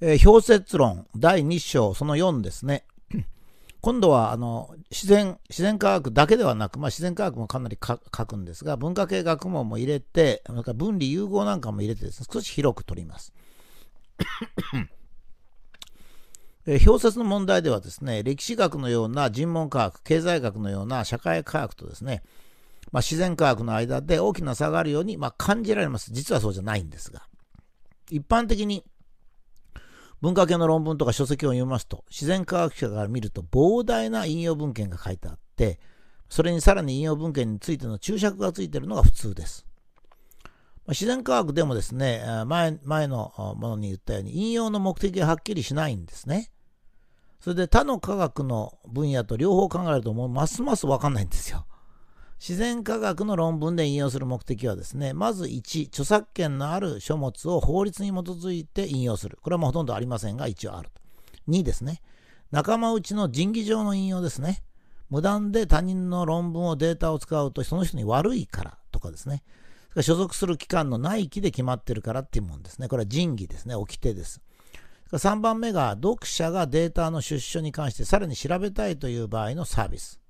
えー、氷雪論第2章その4ですね。今度はあの自然自然科学だけではなく、まあ、自然科学もかなり書くんですが文化系学問も入れてか分離融合なんかも入れてですね少し広く取ります。え表雪の問題ではですね歴史学のような人文科学経済学のような社会科学とですね、まあ、自然科学の間で大きな差があるように、まあ、感じられます実はそうじゃないんですが一般的に文化系の論文とか書籍を読みますと、自然科学者から見ると膨大な引用文献が書いてあって、それにさらに引用文献についての注釈がついているのが普通です。自然科学でもですね、前前のものに言ったように、引用の目的がはっきりしないんですね。それで他の科学の分野と両方考えると、もうますますわかんないんですよ。自然科学の論文で引用する目的はですね、まず1、著作権のある書物を法律に基づいて引用する。これはもうほとんどありませんが、一応あると。2ですね、仲間内の人技上の引用ですね。無断で他人の論文をデータを使うと、その人に悪いからとかですね。所属する機関の内規で決まってるからっていうもんですね。これは人義ですね。掟です。3番目が、読者がデータの出所に関してさらに調べたいという場合のサービス。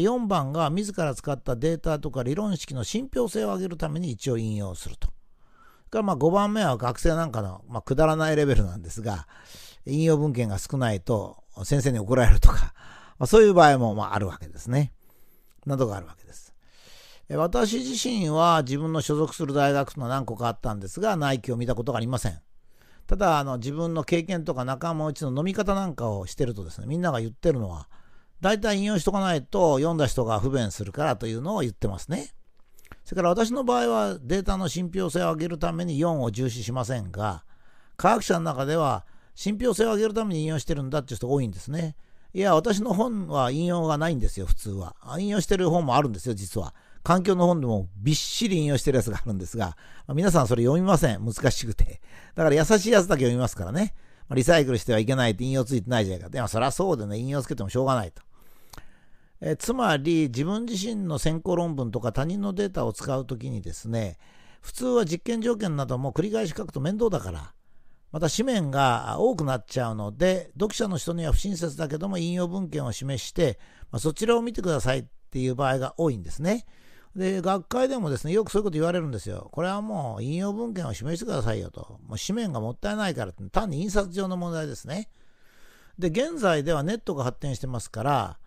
4番が自ら使ったデータとか理論式の信憑性を上げるために一応引用すると。からまあ5番目は学生なんかの、まあ、くだらないレベルなんですが、引用文献が少ないと先生に怒られるとか、まあ、そういう場合もまああるわけですね。などがあるわけです。私自身は自分の所属する大学の何個かあったんですが、内規を見たことがありません。ただ、あの自分の経験とか仲間内の飲み方なんかをしてるとですね、みんなが言ってるのは、大体引用しとかないと読んだ人が不便するからというのを言ってますね。それから私の場合はデータの信憑性を上げるために4を重視しませんが、科学者の中では信憑性を上げるために引用してるんだっていう人が多いんですね。いや、私の本は引用がないんですよ、普通は。引用してる本もあるんですよ、実は。環境の本でもびっしり引用してるやつがあるんですが、皆さんそれ読みません。難しくて。だから優しいやつだけ読みますからね。リサイクルしてはいけないって引用ついてないじゃないか。でもそりゃそうでね、引用つけてもしょうがないと。えつまり自分自身の先行論文とか他人のデータを使うときにですね普通は実験条件なども繰り返し書くと面倒だからまた紙面が多くなっちゃうので読者の人には不親切だけども引用文献を示して、まあ、そちらを見てくださいっていう場合が多いんですね。で学会でもですねよくそういうこと言われるんですよ。これはもう引用文献を示してくださいよと。もう紙面がもったいないから単に印刷上の問題ですね。で現在ではネットが発展してますから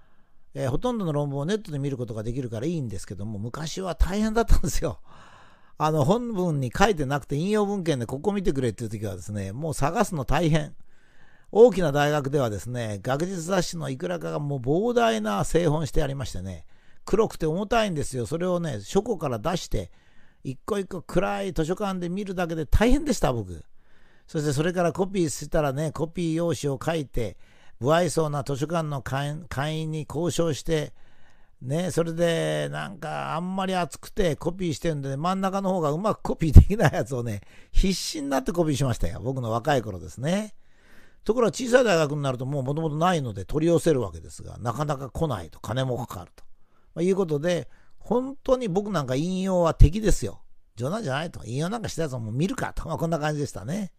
えー、ほとんどの論文をネットで見ることができるからいいんですけども、昔は大変だったんですよ。あの、本文に書いてなくて引用文献でここ見てくれっていう時はですね、もう探すの大変。大きな大学ではですね、学術雑誌のいくらかがもう膨大な製本してありましてね、黒くて重たいんですよ。それをね、書庫から出して、一個一個暗い図書館で見るだけで大変でした、僕。そしてそれからコピーしたらね、コピー用紙を書いて、不愛想な図書館の会員に交渉して、ね、それでなんかあんまり熱くてコピーしてるんで、ね、真ん中の方がうまくコピーできないやつをね、必死になってコピーしましたよ。僕の若い頃ですね。ところが小さい大学になるともうもともとないので取り寄せるわけですが、なかなか来ないと金もかかると。まあ、いうことで、本当に僕なんか引用は敵ですよ。冗談じゃないと。引用なんかしたやつはもう見るかと。まあ、こんな感じでしたね。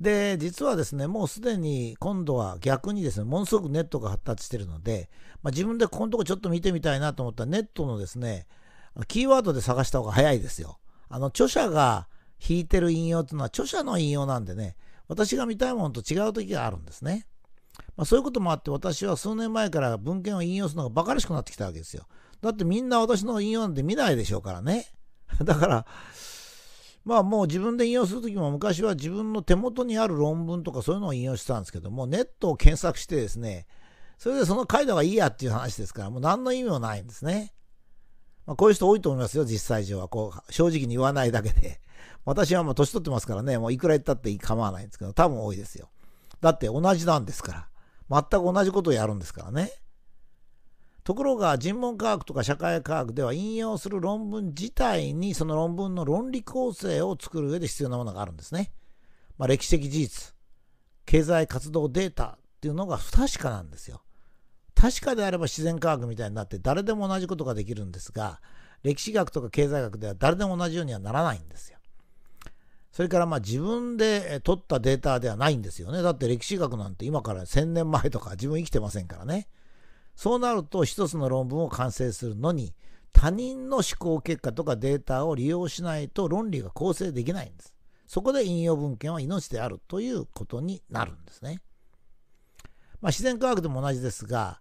で、実はですね、もうすでに今度は逆にですね、ものすごくネットが発達してるので、まあ、自分でここのとこちょっと見てみたいなと思ったネットのですね、キーワードで探した方が早いですよ。あの、著者が引いてる引用っていうのは著者の引用なんでね、私が見たいものと違う時があるんですね。まあ、そういうこともあって私は数年前から文献を引用するのが馬鹿らしくなってきたわけですよ。だってみんな私の引用なんて見ないでしょうからね。だから、まあもう自分で引用するときも昔は自分の手元にある論文とかそういうのを引用してたんですけども、ネットを検索してですね、それでその回路がいいやっていう話ですから、もう何の意味もないんですね。まあ、こういう人多いと思いますよ、実際上は。こう、正直に言わないだけで。私はもう年取ってますからね、もういくら言ったって構わないんですけど、多分多いですよ。だって同じなんですから。全く同じことをやるんですからね。ところが人文科学とか社会科学では引用する論文自体にその論文の論理構成を作る上で必要なものがあるんですね。まあ、歴史的事実、経済活動データっていうのが不確かなんですよ。確かであれば自然科学みたいになって誰でも同じことができるんですが、歴史学とか経済学では誰でも同じようにはならないんですよ。それからまあ自分で取ったデータではないんですよね。だって歴史学なんて今から1000年前とか自分生きてませんからね。そうなると一つの論文を完成するのに他人の思考結果とかデータを利用しないと論理が構成できないんです。そこで引用文献は命であるということになるんですね。まあ、自然科学でも同じですが、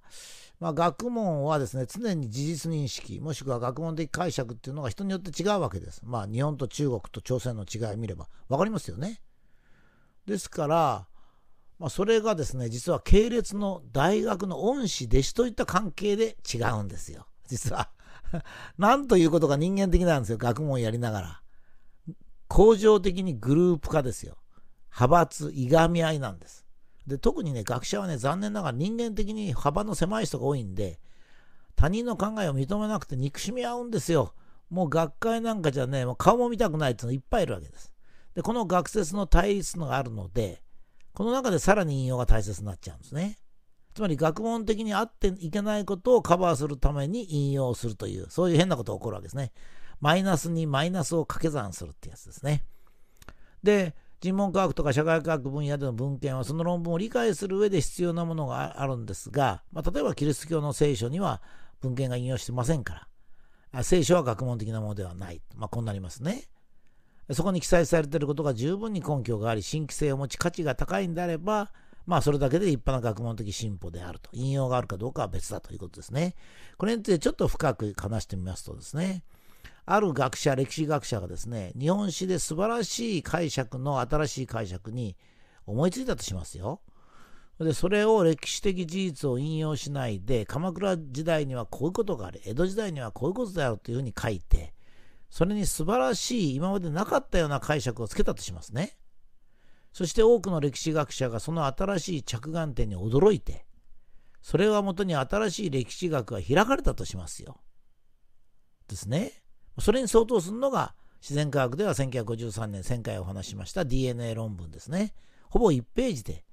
まあ、学問はですね常に事実認識もしくは学問的解釈っていうのが人によって違うわけです。まあ、日本と中国と朝鮮の違い見れば分かりますよね。ですからまあ、それがですね、実は系列の大学の恩師、弟子といった関係で違うんですよ、実は。なんということが人間的なんですよ、学問やりながら。恒常的にグループ化ですよ。派閥、いがみ合いなんです。で、特にね、学者はね、残念ながら人間的に幅の狭い人が多いんで、他人の考えを認めなくて憎しみ合うんですよ。もう学会なんかじゃね、もう顔も見たくないっていうのいっぱいいるわけです。で、この学説の対立のがあるので、この中でさらに引用が大切になっちゃうんですね。つまり学問的にあっていけないことをカバーするために引用するという、そういう変なことが起こるわけですね。マイナスにマイナスを掛け算するってやつですね。で、人文科学とか社会科学分野での文献はその論文を理解する上で必要なものがあるんですが、まあ、例えばキリスト教の聖書には文献が引用してませんから、聖書は学問的なものではない。まあ、こうなりますね。そこに記載されていることが十分に根拠があり、新規性を持ち価値が高いんであれば、まあそれだけで立派な学問的進歩であると。引用があるかどうかは別だということですね。これについてちょっと深く話してみますとですね、ある学者、歴史学者がですね、日本史で素晴らしい解釈の新しい解釈に思いついたとしますよ。で、それを歴史的事実を引用しないで、鎌倉時代にはこういうことがある、江戸時代にはこういうことであるというふうに書いて、それに素晴らしい今までなかったような解釈をつけたとしますね。そして多くの歴史学者がその新しい着眼点に驚いて、それはもとに新しい歴史学が開かれたとしますよ。ですね。それに相当するのが自然科学では1953年1000回お話しました DNA 論文ですね。ほぼ1ページで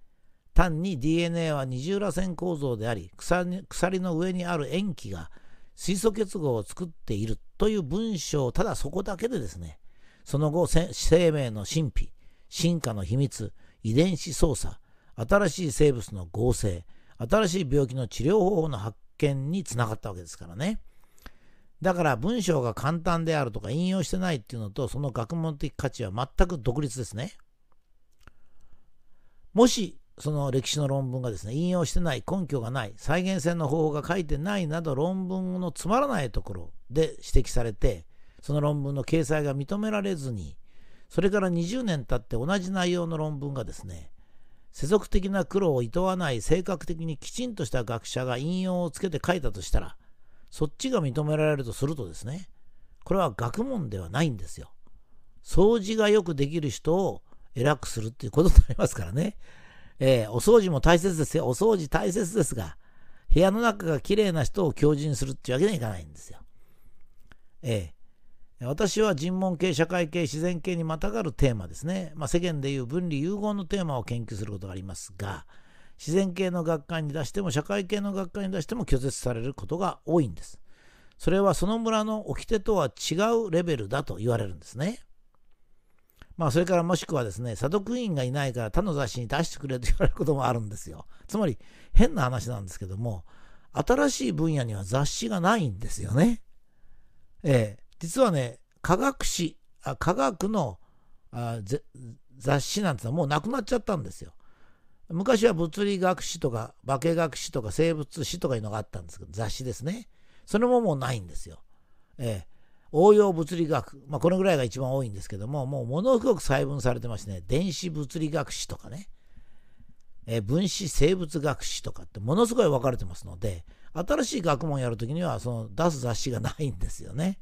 単に DNA は二重らせん構造であり鎖の上にある塩基が水素結合を作っているという文章、ただそこだけでですね、その後、生命の神秘、進化の秘密、遺伝子操作、新しい生物の合成、新しい病気の治療方法の発見につながったわけですからね。だから文章が簡単であるとか引用してないっていうのとその学問的価値は全く独立ですね。もしその歴史の論文がですね引用してない根拠がない再現性の方法が書いてないなど論文のつまらないところで指摘されて、その論文の掲載が認められずに、それから20年経って同じ内容の論文がですね、世俗的な苦労を厭わない性格的にきちんとした学者が引用をつけて書いたとしたら、そっちが認められるとするとですね、これは学問ではないんですよ。掃除がよくできる人を偉くするっていうことになりますからね。えー、お掃除も大切ですよ。お掃除大切ですが、部屋の中が綺麗な人を教授にするっていうわけにはいかないんですよ。ええ、私は人文系、社会系、自然系にまたがるテーマですね。まあ、世間でいう分離融合のテーマを研究することがありますが、自然系の学会に出しても社会系の学会に出しても拒絶されることが多いんです。それはその村の掟とは違うレベルだと言われるんですね。まあ、それからもしくはですね、査読員がいないから他の雑誌に出してくれと言われることもあるんですよ。つまり、変な話なんですけども、新しい分野には雑誌がないんですよね。えー、実はね、科学誌、あ科学のあ雑誌なんてのはもうなくなっちゃったんですよ。昔は物理学誌とか化学誌とか生物誌とかいうのがあったんですけど、雑誌ですね。それももうないんですよ。えー、応用物理学、まあ、このぐらいが一番多いんですけども、もうものすごく細分されてましてね、電子物理学誌とかね、えー、分子生物学史とかってものすごい分かれてますので、新しい学問やるときには、その出す雑誌がないんですよね。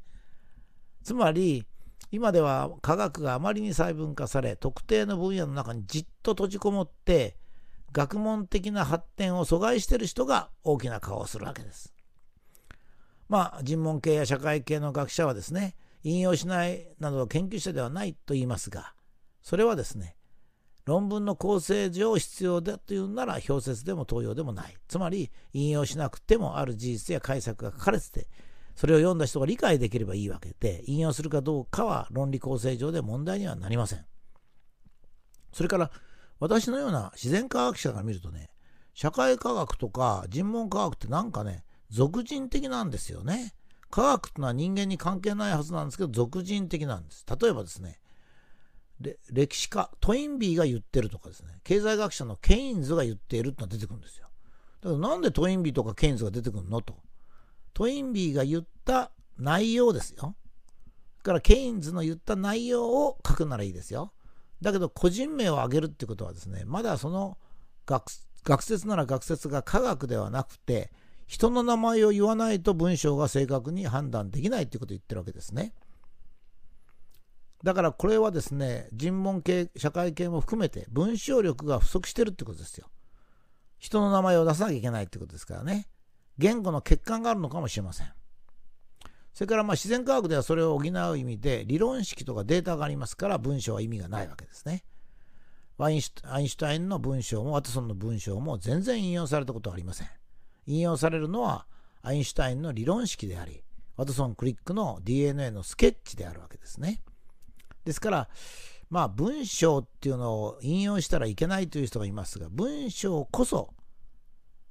つまり、今では科学があまりに細分化され、特定の分野の中にじっと閉じこもって、学問的な発展を阻害している人が大きな顔をするわけです。まあ、人文系や社会系の学者はですね、引用しないなど研究者ではないと言いますが、それはですね、論文の構成上必要だというなら表説でも東洋でもない。つまり引用しなくてもある事実や解釈が書かれてて、それを読んだ人が理解できればいいわけで、引用するかどうかは論理構成上で問題にはなりません。それから私のような自然科学者が見るとね、社会科学とか人文科学ってなんかね、俗人的なんですよね。科学というのは人間に関係ないはずなんですけど、俗人的なんです。例えばですね、歴史家、トインビーが言ってるとかですね、経済学者のケインズが言っているってのが出てくるんですよ。だからなんでトインビーとかケインズが出てくるのと。トインビーが言った内容ですよ。だからケインズの言った内容を書くならいいですよ。だけど個人名を挙げるってことはですね、まだその学学説なら学説が科学ではなくて、人の名前を言わないと文章が正確に判断できないってことを言ってるわけですね。だからこれはですね、人文系、社会系も含めて文章力が不足してるってことですよ。人の名前を出さなきゃいけないってことですからね。言語の欠陥があるのかもしれません。それからまあ自然科学ではそれを補う意味で理論式とかデータがありますから文章は意味がないわけですね。アインシュタインの文章もワトソンの文章も全然引用されたことはありません。引用されるのはアインシュタインの理論式であり、ワトソン・クリックの DNA のスケッチであるわけですね。ですから、まあ、文章っていうのを引用したらいけないという人がいますが、文章こそ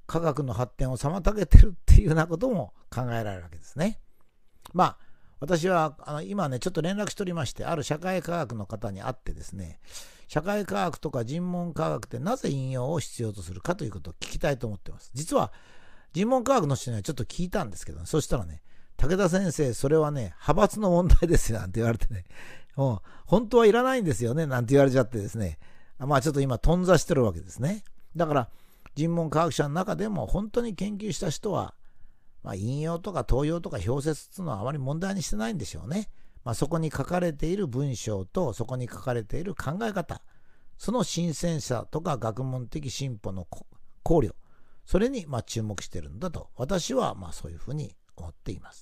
科学の発展を妨げてるっていうようなことも考えられるわけですね。まあ、私はあの今ね、ちょっと連絡しておりまして、ある社会科学の方に会ってですね、社会科学とか人文科学ってなぜ引用を必要とするかということを聞きたいと思ってます。実は、人文科学の人にはちょっと聞いたんですけど、ね、そしたらね、武田先生、それはね、派閥の問題ですよなんて言われてね、うん、本当はいらないんですよね、なんて言われちゃってですね、まあちょっと今、頓挫してるわけですね。だから、尋問科学者の中でも本当に研究した人は、まあ、引用とか盗用とか表説っていうのはあまり問題にしてないんでしょうね。まあ、そこに書かれている文章とそこに書かれている考え方、その新鮮さとか学問的進歩の考慮、それにま注目してるんだと、私はまそういうふうに思っています。